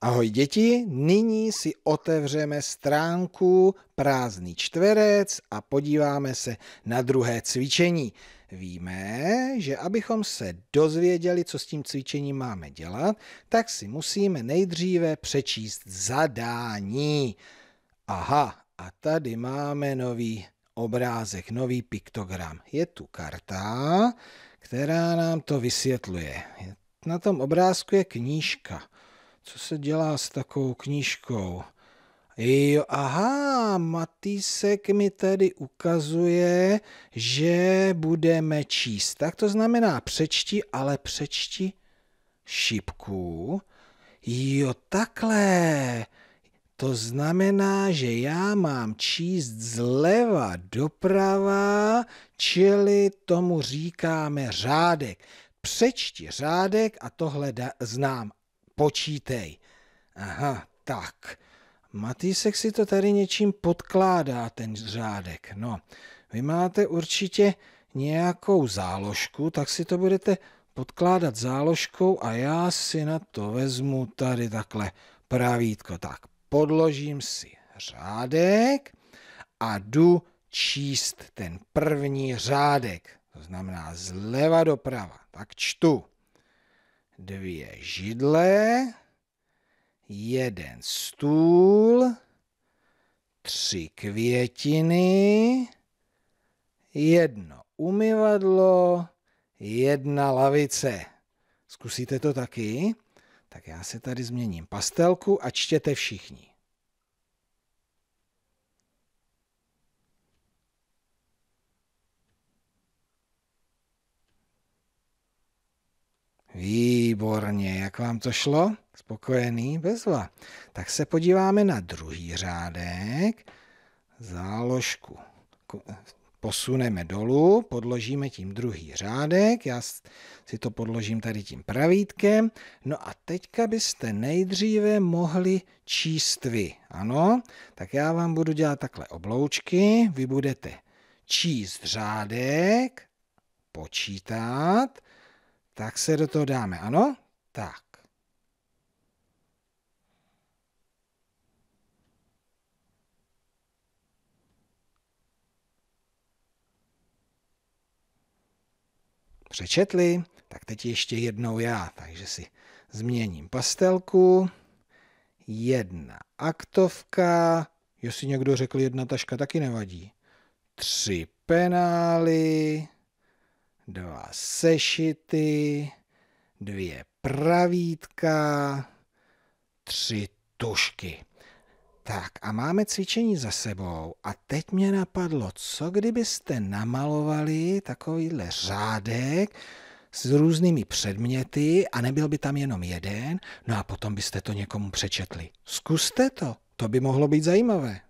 Ahoj děti, nyní si otevřeme stránku prázdný čtverec a podíváme se na druhé cvičení. Víme, že abychom se dozvěděli, co s tím cvičením máme dělat, tak si musíme nejdříve přečíst zadání. Aha, a tady máme nový obrázek, nový piktogram. Je tu karta, která nám to vysvětluje. Na tom obrázku je knížka co se dělá s takovou knížkou? Jo, aha, Matýsek mi tady ukazuje, že budeme číst. Tak to znamená přečti, ale přečti šipku. Jo, takhle. To znamená, že já mám číst zleva doprava, čili tomu říkáme řádek. Přečti řádek a tohle znám počítej. Aha, tak. Matýsek si to tady něčím podkládá, ten řádek. No, vy máte určitě nějakou záložku, tak si to budete podkládat záložkou a já si na to vezmu tady takhle pravítko. Tak, podložím si řádek a jdu číst ten první řádek. To znamená zleva doprava. Tak čtu dvě židle, jeden stůl, tři květiny, jedno umyvadlo, jedna lavice. Zkusíte to taky? Tak já se tady změním pastelku a čtěte všichni. Ví Výborně, jak vám to šlo? Spokojený? Bezva. Tak se podíváme na druhý řádek. Záložku posuneme dolů, podložíme tím druhý řádek, já si to podložím tady tím pravítkem. No a teďka byste nejdříve mohli číst vy, ano? Tak já vám budu dělat takhle obloučky, vy budete číst řádek, počítat tak se do toho dáme, ano? Tak. Přečetli, tak teď ještě jednou já, takže si změním pastelku. Jedna aktovka, jestli někdo řekl jedna taška, taky nevadí. Tři penály dva sešity, dvě pravítka, tři tušky. Tak a máme cvičení za sebou a teď mě napadlo, co kdybyste namalovali takovýhle řádek s různými předměty a nebyl by tam jenom jeden, no a potom byste to někomu přečetli. Zkuste to, to by mohlo být zajímavé.